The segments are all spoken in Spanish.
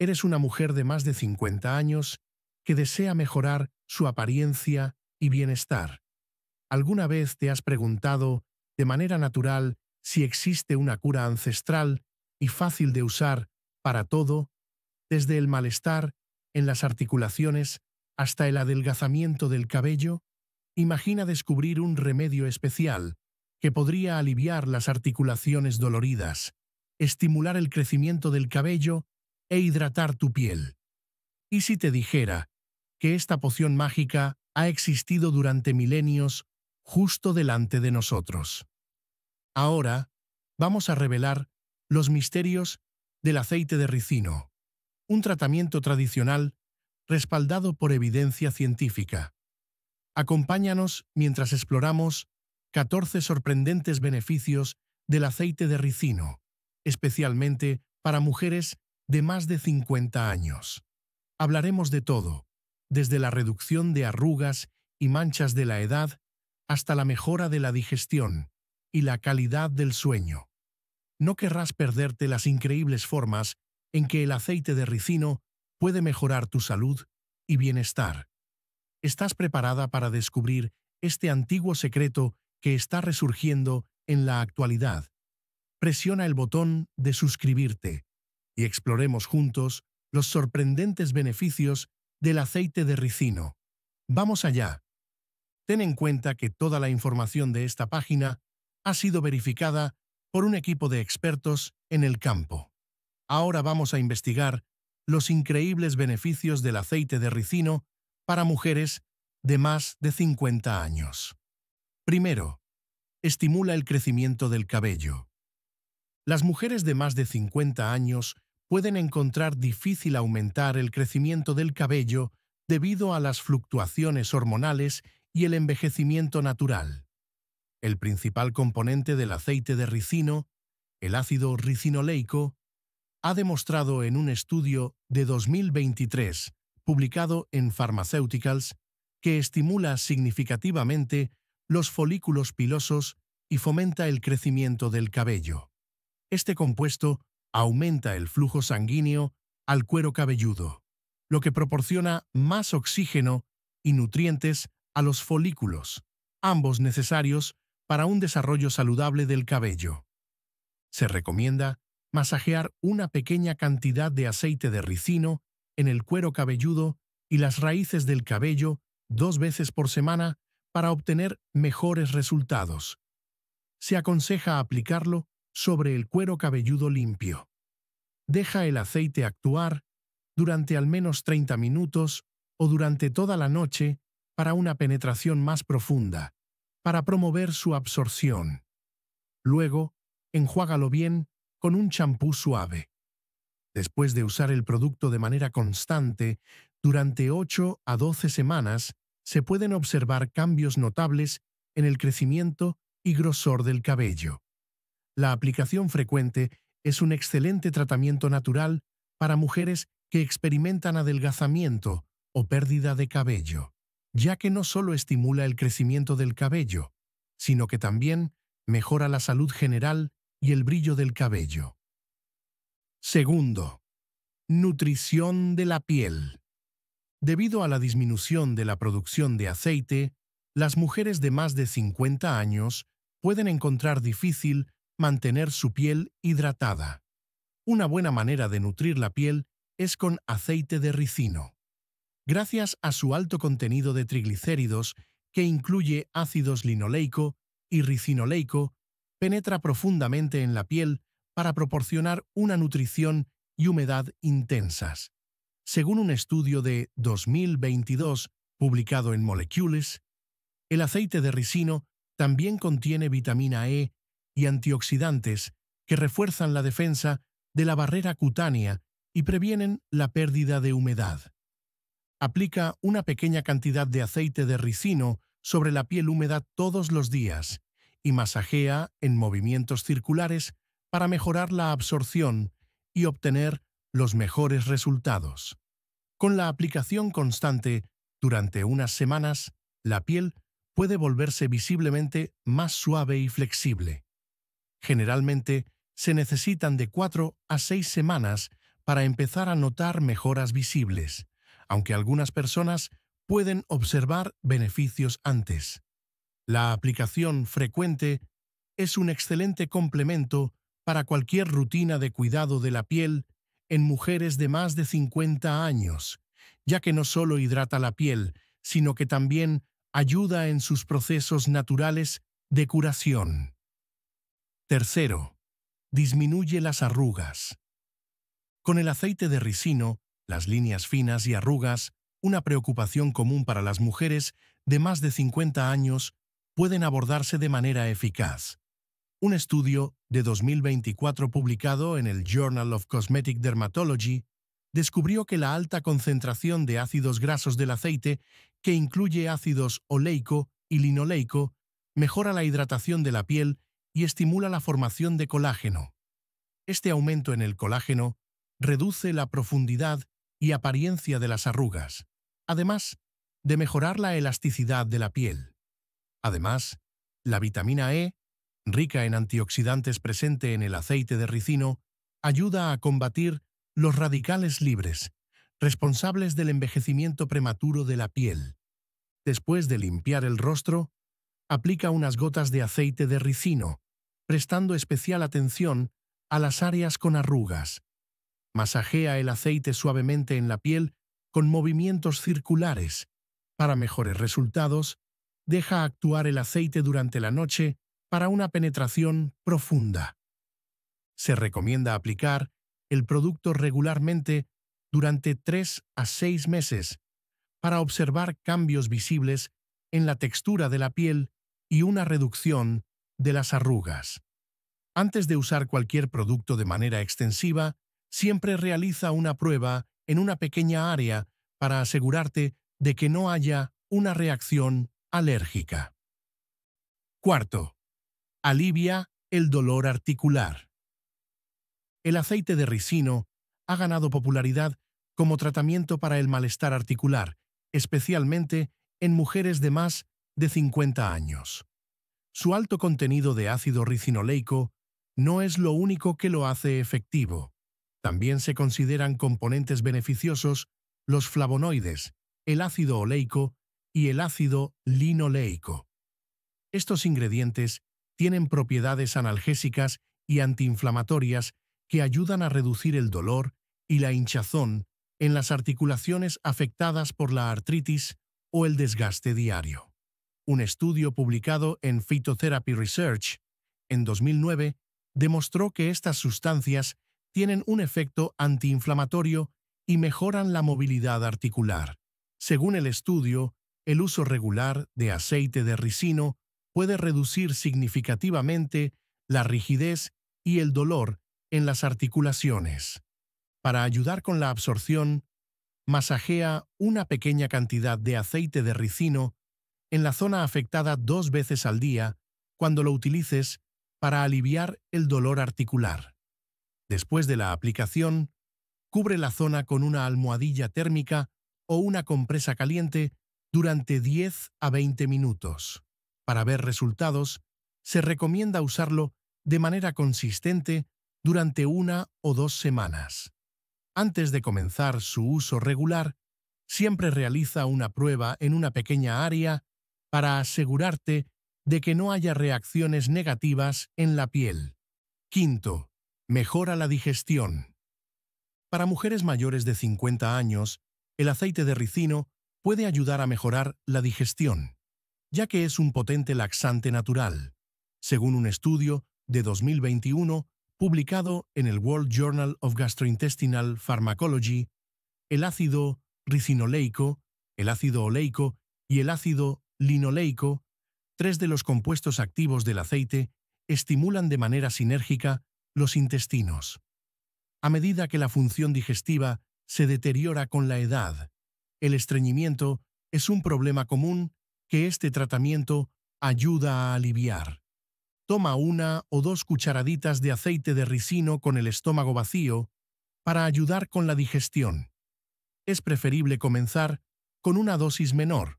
Eres una mujer de más de 50 años que desea mejorar su apariencia y bienestar. ¿Alguna vez te has preguntado, de manera natural, si existe una cura ancestral y fácil de usar para todo, desde el malestar en las articulaciones hasta el adelgazamiento del cabello? Imagina descubrir un remedio especial que podría aliviar las articulaciones doloridas, estimular el crecimiento del cabello e hidratar tu piel. ¿Y si te dijera que esta poción mágica ha existido durante milenios justo delante de nosotros? Ahora vamos a revelar los misterios del aceite de ricino, un tratamiento tradicional respaldado por evidencia científica. Acompáñanos mientras exploramos 14 sorprendentes beneficios del aceite de ricino, especialmente para mujeres de más de 50 años. Hablaremos de todo, desde la reducción de arrugas y manchas de la edad hasta la mejora de la digestión y la calidad del sueño. No querrás perderte las increíbles formas en que el aceite de ricino puede mejorar tu salud y bienestar. ¿Estás preparada para descubrir este antiguo secreto que está resurgiendo en la actualidad? Presiona el botón de suscribirte y exploremos juntos los sorprendentes beneficios del aceite de ricino. Vamos allá. Ten en cuenta que toda la información de esta página ha sido verificada por un equipo de expertos en el campo. Ahora vamos a investigar los increíbles beneficios del aceite de ricino para mujeres de más de 50 años. Primero, estimula el crecimiento del cabello. Las mujeres de más de 50 años pueden encontrar difícil aumentar el crecimiento del cabello debido a las fluctuaciones hormonales y el envejecimiento natural. El principal componente del aceite de ricino, el ácido ricinoleico, ha demostrado en un estudio de 2023, publicado en Pharmaceuticals, que estimula significativamente los folículos pilosos y fomenta el crecimiento del cabello. Este compuesto aumenta el flujo sanguíneo al cuero cabelludo, lo que proporciona más oxígeno y nutrientes a los folículos, ambos necesarios para un desarrollo saludable del cabello. Se recomienda masajear una pequeña cantidad de aceite de ricino en el cuero cabelludo y las raíces del cabello dos veces por semana para obtener mejores resultados. Se aconseja aplicarlo sobre el cuero cabelludo limpio. Deja el aceite actuar durante al menos 30 minutos o durante toda la noche para una penetración más profunda, para promover su absorción. Luego, enjuágalo bien con un champú suave. Después de usar el producto de manera constante, durante 8 a 12 semanas, se pueden observar cambios notables en el crecimiento y grosor del cabello. La aplicación frecuente es un excelente tratamiento natural para mujeres que experimentan adelgazamiento o pérdida de cabello, ya que no solo estimula el crecimiento del cabello, sino que también mejora la salud general y el brillo del cabello. Segundo, nutrición de la piel. Debido a la disminución de la producción de aceite, las mujeres de más de 50 años pueden encontrar difícil mantener su piel hidratada. Una buena manera de nutrir la piel es con aceite de ricino. Gracias a su alto contenido de triglicéridos, que incluye ácidos linoleico y ricinoleico, penetra profundamente en la piel para proporcionar una nutrición y humedad intensas. Según un estudio de 2022 publicado en Molecules, el aceite de ricino también contiene vitamina E y antioxidantes que refuerzan la defensa de la barrera cutánea y previenen la pérdida de humedad. Aplica una pequeña cantidad de aceite de ricino sobre la piel húmeda todos los días y masajea en movimientos circulares para mejorar la absorción y obtener los mejores resultados. Con la aplicación constante durante unas semanas, la piel puede volverse visiblemente más suave y flexible. Generalmente, se necesitan de cuatro a seis semanas para empezar a notar mejoras visibles, aunque algunas personas pueden observar beneficios antes. La aplicación frecuente es un excelente complemento para cualquier rutina de cuidado de la piel en mujeres de más de 50 años, ya que no solo hidrata la piel, sino que también ayuda en sus procesos naturales de curación. Tercero, disminuye las arrugas. Con el aceite de ricino, las líneas finas y arrugas, una preocupación común para las mujeres de más de 50 años, pueden abordarse de manera eficaz. Un estudio de 2024 publicado en el Journal of Cosmetic Dermatology descubrió que la alta concentración de ácidos grasos del aceite, que incluye ácidos oleico y linoleico, mejora la hidratación de la piel y estimula la formación de colágeno. Este aumento en el colágeno reduce la profundidad y apariencia de las arrugas, además de mejorar la elasticidad de la piel. Además, la vitamina E, rica en antioxidantes presente en el aceite de ricino, ayuda a combatir los radicales libres, responsables del envejecimiento prematuro de la piel. Después de limpiar el rostro, aplica unas gotas de aceite de ricino prestando especial atención a las áreas con arrugas. Masajea el aceite suavemente en la piel con movimientos circulares. Para mejores resultados, deja actuar el aceite durante la noche para una penetración profunda. Se recomienda aplicar el producto regularmente durante 3 a 6 meses para observar cambios visibles en la textura de la piel y una reducción de las arrugas. Antes de usar cualquier producto de manera extensiva, siempre realiza una prueba en una pequeña área para asegurarte de que no haya una reacción alérgica. Cuarto, alivia el dolor articular. El aceite de ricino ha ganado popularidad como tratamiento para el malestar articular, especialmente en mujeres de más de 50 años. Su alto contenido de ácido ricinoleico no es lo único que lo hace efectivo. También se consideran componentes beneficiosos los flavonoides, el ácido oleico y el ácido linoleico. Estos ingredientes tienen propiedades analgésicas y antiinflamatorias que ayudan a reducir el dolor y la hinchazón en las articulaciones afectadas por la artritis o el desgaste diario. Un estudio publicado en Phytotherapy Research en 2009 demostró que estas sustancias tienen un efecto antiinflamatorio y mejoran la movilidad articular. Según el estudio, el uso regular de aceite de ricino puede reducir significativamente la rigidez y el dolor en las articulaciones. Para ayudar con la absorción, masajea una pequeña cantidad de aceite de ricino en la zona afectada dos veces al día cuando lo utilices para aliviar el dolor articular. Después de la aplicación, cubre la zona con una almohadilla térmica o una compresa caliente durante 10 a 20 minutos. Para ver resultados, se recomienda usarlo de manera consistente durante una o dos semanas. Antes de comenzar su uso regular, siempre realiza una prueba en una pequeña área para asegurarte de que no haya reacciones negativas en la piel. Quinto, mejora la digestión. Para mujeres mayores de 50 años, el aceite de ricino puede ayudar a mejorar la digestión, ya que es un potente laxante natural, según un estudio de 2021 publicado en el World Journal of Gastrointestinal Pharmacology, el ácido ricinoleico, el ácido oleico y el ácido linoleico, tres de los compuestos activos del aceite estimulan de manera sinérgica los intestinos. A medida que la función digestiva se deteriora con la edad, el estreñimiento es un problema común que este tratamiento ayuda a aliviar. Toma una o dos cucharaditas de aceite de ricino con el estómago vacío para ayudar con la digestión. Es preferible comenzar con una dosis menor,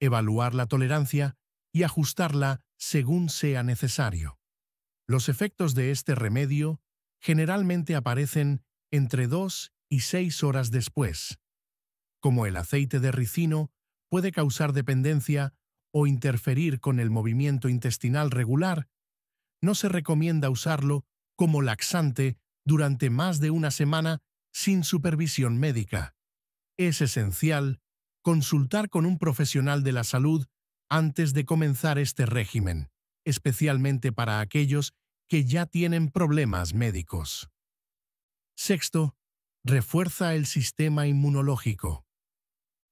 evaluar la tolerancia y ajustarla según sea necesario. Los efectos de este remedio generalmente aparecen entre 2 y 6 horas después. Como el aceite de ricino puede causar dependencia o interferir con el movimiento intestinal regular, no se recomienda usarlo como laxante durante más de una semana sin supervisión médica. Es esencial consultar con un profesional de la salud antes de comenzar este régimen, especialmente para aquellos que ya tienen problemas médicos. Sexto, refuerza el sistema inmunológico.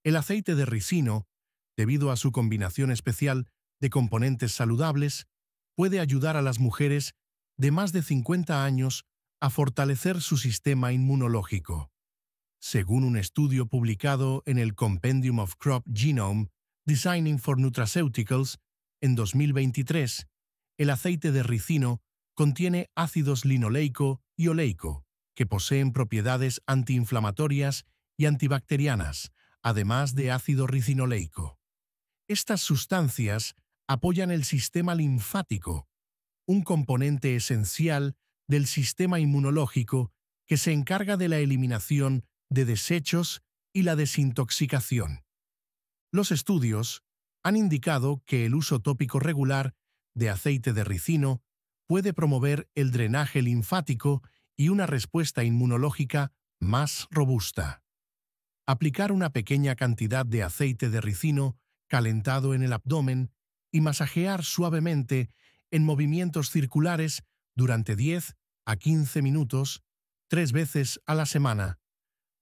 El aceite de ricino, debido a su combinación especial de componentes saludables, puede ayudar a las mujeres de más de 50 años a fortalecer su sistema inmunológico según un estudio publicado en el Compendium of Crop Genome Designing for Nutraceuticals en 2023, el aceite de ricino contiene ácidos linoleico y oleico, que poseen propiedades antiinflamatorias y antibacterianas, además de ácido ricinoleico. Estas sustancias apoyan el sistema linfático, un componente esencial del sistema inmunológico que se encarga de la eliminación de desechos y la desintoxicación. Los estudios han indicado que el uso tópico regular de aceite de ricino puede promover el drenaje linfático y una respuesta inmunológica más robusta. Aplicar una pequeña cantidad de aceite de ricino calentado en el abdomen y masajear suavemente en movimientos circulares durante 10 a 15 minutos, tres veces a la semana,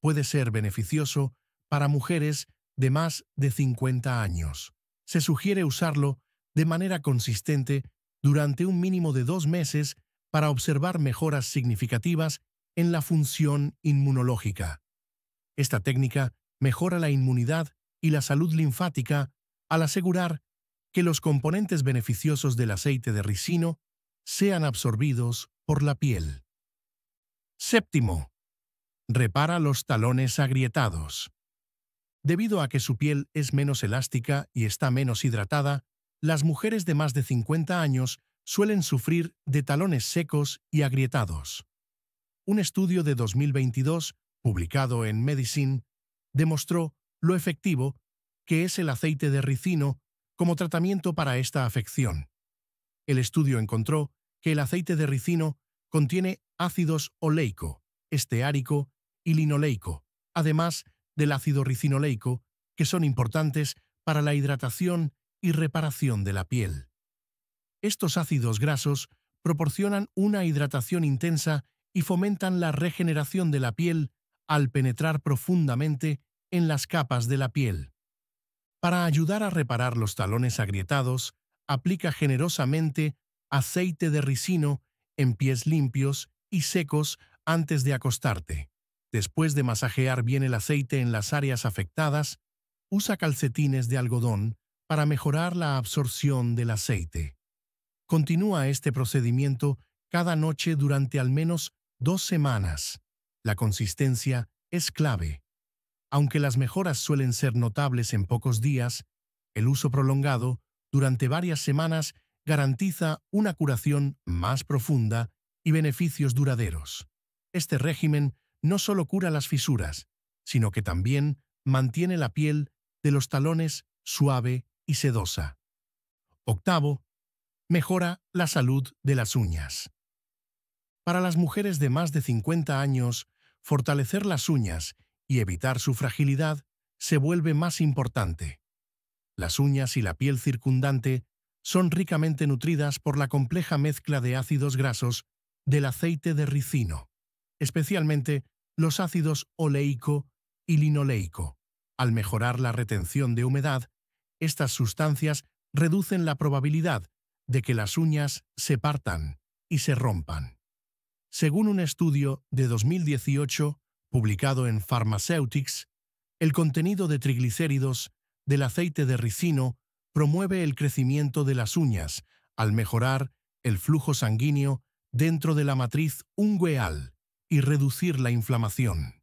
puede ser beneficioso para mujeres de más de 50 años. Se sugiere usarlo de manera consistente durante un mínimo de dos meses para observar mejoras significativas en la función inmunológica. Esta técnica mejora la inmunidad y la salud linfática al asegurar que los componentes beneficiosos del aceite de ricino sean absorbidos por la piel. Séptimo, Repara los talones agrietados. Debido a que su piel es menos elástica y está menos hidratada, las mujeres de más de 50 años suelen sufrir de talones secos y agrietados. Un estudio de 2022, publicado en Medicine, demostró lo efectivo que es el aceite de ricino como tratamiento para esta afección. El estudio encontró que el aceite de ricino contiene ácidos oleico, esteárico y linoleico, además del ácido ricinoleico, que son importantes para la hidratación y reparación de la piel. Estos ácidos grasos proporcionan una hidratación intensa y fomentan la regeneración de la piel al penetrar profundamente en las capas de la piel. Para ayudar a reparar los talones agrietados, aplica generosamente aceite de ricino en pies limpios y secos antes de acostarte. Después de masajear bien el aceite en las áreas afectadas, usa calcetines de algodón para mejorar la absorción del aceite. Continúa este procedimiento cada noche durante al menos dos semanas. La consistencia es clave. Aunque las mejoras suelen ser notables en pocos días, el uso prolongado durante varias semanas garantiza una curación más profunda y beneficios duraderos. Este régimen no solo cura las fisuras, sino que también mantiene la piel de los talones suave y sedosa. Octavo, mejora la salud de las uñas. Para las mujeres de más de 50 años, fortalecer las uñas y evitar su fragilidad se vuelve más importante. Las uñas y la piel circundante son ricamente nutridas por la compleja mezcla de ácidos grasos del aceite de ricino, especialmente los ácidos oleico y linoleico. Al mejorar la retención de humedad, estas sustancias reducen la probabilidad de que las uñas se partan y se rompan. Según un estudio de 2018 publicado en Pharmaceutics, el contenido de triglicéridos del aceite de ricino promueve el crecimiento de las uñas al mejorar el flujo sanguíneo dentro de la matriz ungueal y reducir la inflamación.